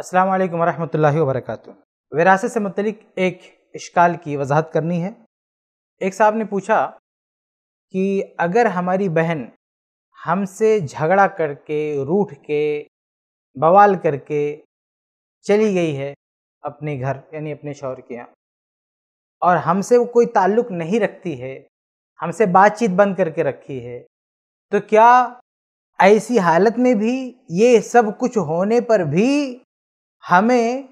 अस्सलाम वालेकुम रहमतुल्लाहि वबरकatuह विरासत से मतलब एक इश्काल की वजाहत करनी है एक साहब ने पूछा कि अगर हमारी बहन हमसे झगड़ा करके रूठ के बवाल करके चली गई है अपने घर यानी अपने शौहर के यहाँ और हमसे वो कोई ताल्लुक़ नहीं रखती है हमसे बातचीत बंद करके रखी है तो क्या ऐसी हालत में भी ये सब कुछ होने पर भी हमें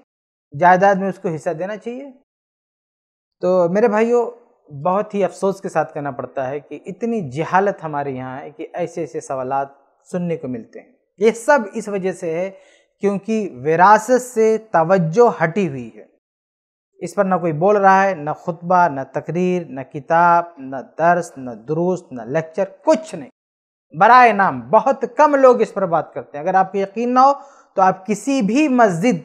जायदाद में उसको हिस्सा देना चाहिए तो मेरे भाइयों बहुत ही अफसोस के साथ कहना पड़ता है कि इतनी जहालत हमारे यहाँ है कि ऐसे ऐसे सवाल सुनने को मिलते हैं ये सब इस वजह से है क्योंकि विरासत से तवज्जो हटी हुई है इस पर ना कोई बोल रहा है ना खुतबा ना तकरीर ना किताब ना दर्स ना दुरुस्त ना लेक्चर कुछ नहीं बराए नाम बहुत कम लोग इस पर बात करते हैं अगर आपको यकीन ना हो तो आप किसी भी मस्जिद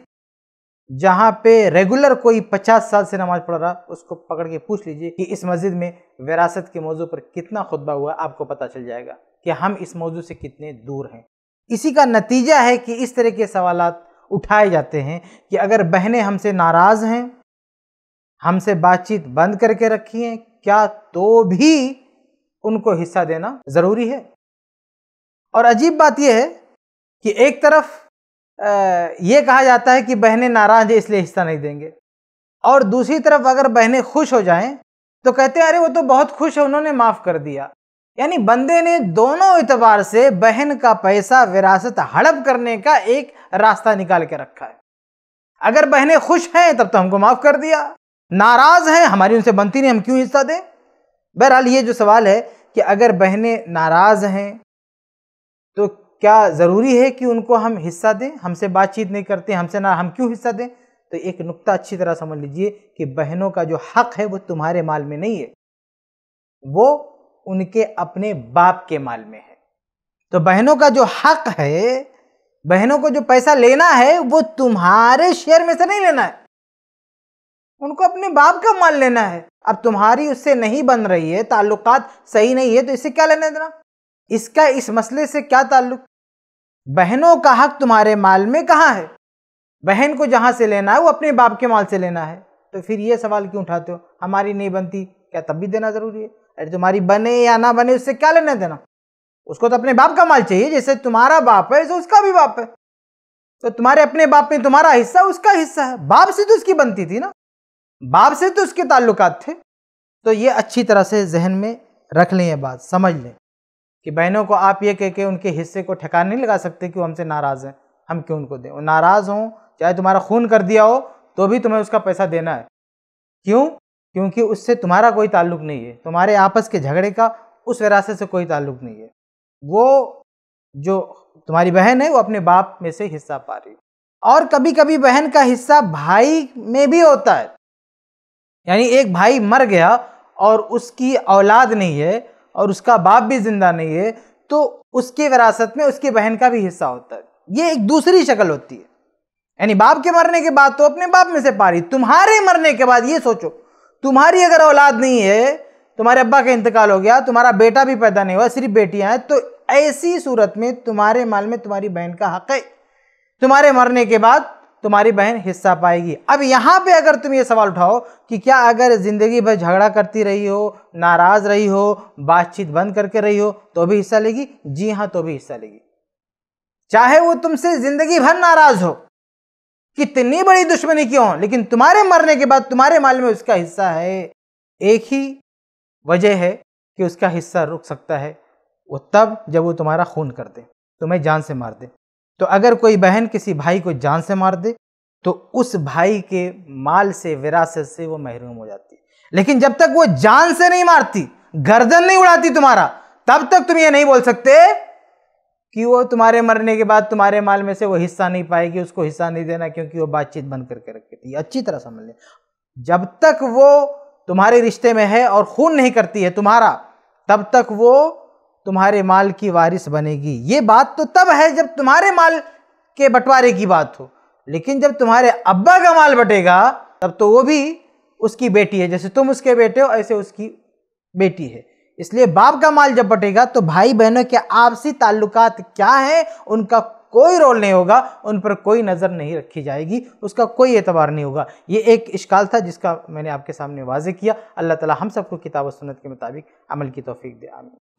जहाँ पे रेगुलर कोई पचास साल से नमाज पढ़ रहा उसको पकड़ के पूछ लीजिए कि इस मस्जिद में विरासत के मौजू पर कितना खुतबा हुआ आपको पता चल जाएगा कि हम इस मौजू से कितने दूर हैं इसी का नतीजा है कि इस तरह के सवाल उठाए जाते हैं कि अगर बहनें हमसे नाराज़ हैं हमसे बातचीत बंद करके रखी है क्या तो भी उनको हिस्सा देना ज़रूरी है और अजीब बात यह है कि एक तरफ ये कहा जाता है कि बहनें नाराज़ हैं इसलिए हिस्सा नहीं देंगे और दूसरी तरफ अगर बहनें खुश हो जाएं तो कहते हैं अरे वो तो बहुत खुश है उन्होंने माफ़ कर दिया यानी बंदे ने दोनों एतबार से बहन का पैसा विरासत हड़प करने का एक रास्ता निकाल के रखा है अगर बहनें खुश हैं तब तो हमको माफ़ कर दिया नाराज़ हैं हमारी उनसे बनती नहीं हम क्यों हिस्सा दें बहरहाल ये जो सवाल है कि अगर बहनें नाराज़ हैं तो क्या ज़रूरी है कि उनको हम हिस्सा दें हमसे बातचीत नहीं करते हमसे ना हम क्यों हिस्सा दें तो एक नुक्ता अच्छी तरह समझ लीजिए कि बहनों का जो हक है वो तुम्हारे माल में नहीं है वो उनके अपने बाप के माल में है तो बहनों का जो हक है बहनों को जो पैसा लेना है वो तुम्हारे शेयर में से नहीं लेना है उनको अपने बाप का माल लेना है अब तुम्हारी उससे नहीं बन रही है ताल्लुकात सही नहीं है तो इससे क्या लेने देना इसका इस मसले से क्या ताल्लुक बहनों का हक तुम्हारे माल में कहाँ है बहन को जहाँ से लेना है वो अपने बाप के माल से लेना है तो फिर ये सवाल क्यों उठाते हो हमारी नहीं बनती क्या तब भी देना ज़रूरी है अरे तो तुम्हारी बने या ना बने उससे क्या लेना देना उसको तो अपने बाप का माल चाहिए जैसे तुम्हारा बाप है जैसे उसका भी बाप है तो तुम्हारे अपने बाप में तुम्हारा हिस्सा उसका हिस्सा है बाप से तो उसकी बनती थी ना बाप से तो उसके ताल्लुकात थे तो ये अच्छी तरह से जहन में रख लें ये बात समझ लें कि बहनों को आप ये कह के उनके हिस्से को ठिकाना नहीं लगा सकते कि वो हमसे नाराज़ हैं हम क्यों उनको दें नाराज़ हों चाहे तुम्हारा खून कर दिया हो तो भी तुम्हें उसका पैसा देना है क्यों क्योंकि उससे तुम्हारा कोई ताल्लुक नहीं है तुम्हारे आपस के झगड़े का उस विरासत से कोई ताल्लुक नहीं है वो जो तुम्हारी बहन है वो अपने बाप में से हिस्सा पा रही और कभी कभी बहन का हिस्सा भाई में भी होता है यानी एक भाई मर गया और उसकी औलाद नहीं है और उसका बाप भी जिंदा नहीं है तो उसकी विरासत में उसकी बहन का भी हिस्सा होता है ये एक दूसरी शक्ल होती है यानी बाप के मरने के बाद तो अपने बाप में से पारी तुम्हारे मरने के बाद ये सोचो तुम्हारी अगर औलाद नहीं है तुम्हारे अब्बा का इंतकाल हो गया तुम्हारा बेटा भी पैदा नहीं हुआ सिर्फ बेटियां हैं तो ऐसी सूरत में तुम्हारे माल में तुम्हारी बहन का हक है तुम्हारे मरने के बाद तुम्हारी बहन हिस्सा पाएगी अब यहाँ पे अगर तुम ये सवाल उठाओ कि क्या अगर ज़िंदगी भर झगड़ा करती रही हो नाराज़ रही हो बातचीत बंद करके रही हो तो भी हिस्सा लेगी जी हाँ तो भी हिस्सा लेगी चाहे वो तुमसे ज़िंदगी भर नाराज़ हो कितनी बड़ी दुश्मनी क्यों हो लेकिन तुम्हारे मरने के बाद तुम्हारे माल में उसका हिस्सा है एक ही वजह है कि उसका हिस्सा रुक सकता है वो तब जब वो तुम्हारा खून कर दे तुम्हें जान से मार दे तो अगर कोई बहन किसी भाई को जान से मार दे तो उस भाई के माल से विरासत से वो महरूम हो जाती लेकिन जब तक वो जान से नहीं मारती गर्दन नहीं उड़ाती तुम्हारा तब तक तुम ये नहीं बोल सकते कि वो तुम्हारे मरने के बाद तुम्हारे माल में से वो हिस्सा नहीं पाएगी उसको हिस्सा नहीं देना क्योंकि वो बातचीत बंद करके रखी थी अच्छी तरह समझ लें जब तक वो तुम्हारे रिश्ते में है और खून नहीं करती है तुम्हारा तब तक वो तुम्हारे माल की वारिस बनेगी ये बात तो तब है जब तुम्हारे माल के बंटवारे की बात हो लेकिन जब तुम्हारे अब्बा का माल बटेगा तब तो वो भी उसकी बेटी है जैसे तुम उसके बेटे हो ऐसे उसकी बेटी है इसलिए बाप का माल जब बटेगा तो भाई बहनों के आपसी ताल्लुकात क्या हैं उनका कोई रोल नहीं होगा उन पर कोई नज़र नहीं रखी जाएगी उसका कोई एतबार नहीं होगा ये एक इश्काल था जिसका मैंने आपके सामने वाजे किया अल्लाह ताला हम सबको किताब व सुन्नत के मुताबिक अमल की तोफ़ी दे आमीन